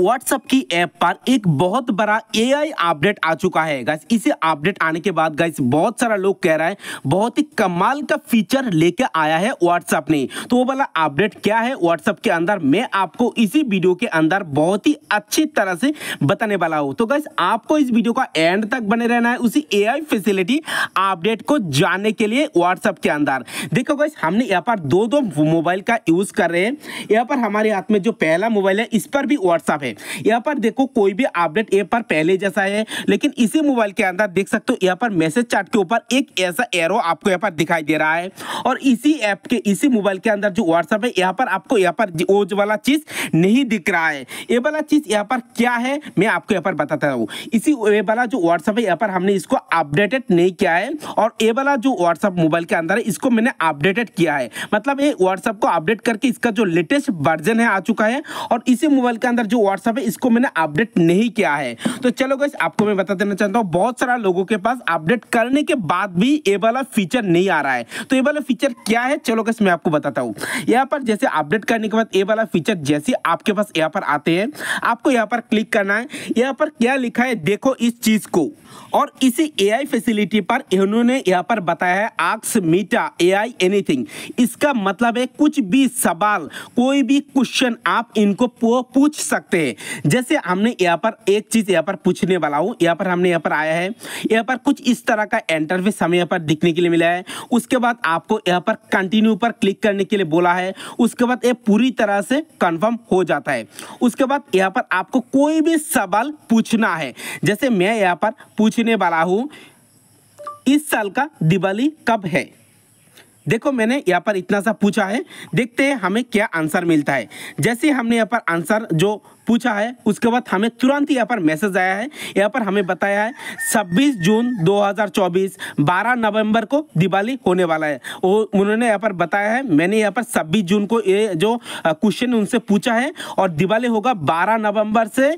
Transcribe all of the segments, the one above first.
WhatsApp की app पर एक बहुत बड़ा एआई अपडेट आ चुका है गैस इसे अपडेट आने के बाद गैस बहुत सारा लोग कह रहा है बहुत ही कमाल का फीचर लेके आया है व्हाट्सएप ने तो वो वाला अपडेट क्या है व्हाट्सएप के अंदर मैं आपको इसी वीडियो के अंदर बहुत ही अच्छी तरह से बताने वाला हूँ तो गैस आपको इस वीडियो का एंड तक बने रहना है उसी ए फैसिलिटी अपडेट को जानने के लिए व्हाट्सएप के अंदर देखो गैस हमने यहाँ पर दो दो मोबाइल का यूज कर रहे हैं यहाँ पर हमारे हाथ में जो पहला मोबाइल है इस पर भी व्हाट्सएप साफ है यहाँ पर देखो कोई भी अपडेट ए पर पहले जैसा है लेकिन इसी मोबाइल के अंदर देख सकते हो यहाँ पर मैसेज चार्ट के ऊपर एक ऐसा एरो आपको यहाँ पर दिखाई दे रहा है और इसी ऐप के इसी मोबाइल के अंदर जो व्हाट्सएप है यहाँ पर आपको यहाँ पर ओज वाला चीज नहीं दिख रहा है ये वाला चीज यहाँ पर क्या है मैं आपको यहाँ पर बताता हूँ इसी ये वाला जो व्हाट्सएप है यहाँ पर हमने इसको अपडेटेड नहीं किया है और ये वाला जो व्हाट्सएप मोबाइल के अंदर है इसको मैंने अपडेटेड किया है मतलब ये व्हाट्सएप को अपडेट करके इसका जो लेटेस्ट वर्जन है आ चुका है और इसी मोबाइल के अंदर जो व्हाट्सएप है इसको मैंने अपडेट नहीं किया है तो चलो गैस आपको मैं बता देना चाहता हूँ बहुत सारा लोगों के पास अपडेट करने के बाद भी ये वाला फीचर नहीं आ रहा है तो ये वाला फीचर क्या है चलो गैस मैं आपको बताता हूँ यहाँ पर जैसे अपडेट करने के बाद ये वाला फीचर जैसे आपके पास यहाँ पर आते हैं आपको यहाँ पर क्लिक करना है यहाँ पर क्या लिखा है देखो इस चीज़ को और इसी ए फैसिलिटी पर इन्होंने यहाँ पर बताया है आक्स मीटा ए आई इसका मतलब है कुछ भी सवाल कोई भी क्वेश्चन आप इनको पूछ सकते सकते हैं जैसे हमने यहाँ पर एक चीज़ यहाँ पर पूछने वाला हूँ यहाँ पर हमने यहाँ पर आया है यहाँ पर कुछ इस तरह का इंटरफेस हमें यहाँ पर दिखने के लिए मिला है उसके बाद आपको यहाँ पर कंटिन्यू पर क्लिक करने के लिए बोला है उसके बाद ये पूरी तरह से कन्फर्म हो जाता है उसके बाद यहाँ पर आपको कोई भी सवाल पूछना है जैसे मैं यहाँ पर पूछने वाला हूँ इस साल का दिवाली कब है देखो मैंने यहाँ पर इतना सा पूछा है देखते हैं हमें क्या आंसर मिलता है जैसे हमने यहाँ पर आंसर जो पूछा है उसके बाद हमें तुरंत यहाँ पर मैसेज आया है यहाँ पर हमें बताया है 26 जून 2024 12 नवंबर को दिवाली होने वाला है वो उन्होंने यहाँ पर बताया है मैंने यहाँ पर 26 जून को ये जो क्वेश्चन उनसे पूछा है और दिवाली होगा 12 नवंबर से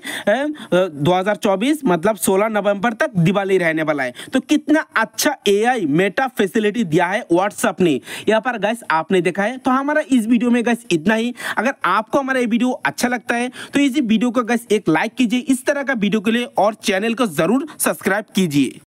2024 मतलब 16 नवंबर तक दिवाली रहने वाला है तो कितना अच्छा ए मेटा फैसिलिटी दिया है व्हाट्सअप ने नहीं यहाँ पर गैस आपने देखा है तो हमारा इस वीडियो में गैस इतना ही अगर आपको हमारा ये वीडियो अच्छा लगता है तो इसी वीडियो को गैस एक लाइक कीजिए इस तरह का वीडियो के लिए और चैनल को जरूर सब्सक्राइब कीजिए